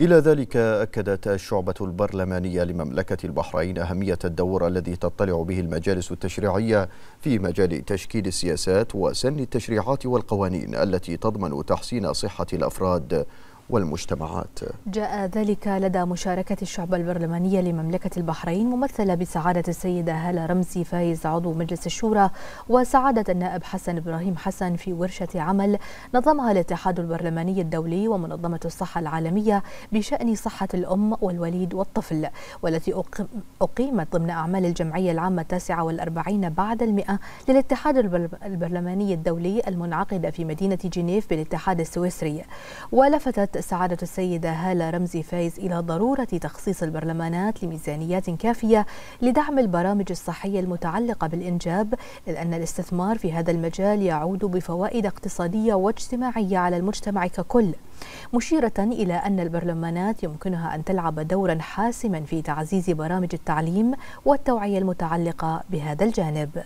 إلى ذلك أكدت الشعبة البرلمانية لمملكة البحرين أهمية الدور الذي تطلع به المجالس التشريعية في مجال تشكيل السياسات وسن التشريعات والقوانين التي تضمن تحسين صحة الأفراد والمجتمعات جاء ذلك لدى مشاركة الشعب البرلمانية لمملكة البحرين ممثلة بسعادة السيدة هالة رمزي فايز عضو مجلس الشورى وسعادة النائب حسن إبراهيم حسن في ورشة عمل نظمها الاتحاد البرلماني الدولي ومنظمة الصحة العالمية بشأن صحة الأم والوليد والطفل والتي أقيمت ضمن أعمال الجمعية العامة التاسعة والأربعين بعد المئة للاتحاد البرلماني الدولي المنعقدة في مدينة جنيف بالاتحاد السويسري ولفتت سعادة السيدة هالة رمزي فايز إلى ضرورة تخصيص البرلمانات لميزانيات كافية لدعم البرامج الصحية المتعلقة بالإنجاب إذ أن الاستثمار في هذا المجال يعود بفوائد اقتصادية واجتماعية على المجتمع ككل مشيرة إلى أن البرلمانات يمكنها أن تلعب دورا حاسما في تعزيز برامج التعليم والتوعية المتعلقة بهذا الجانب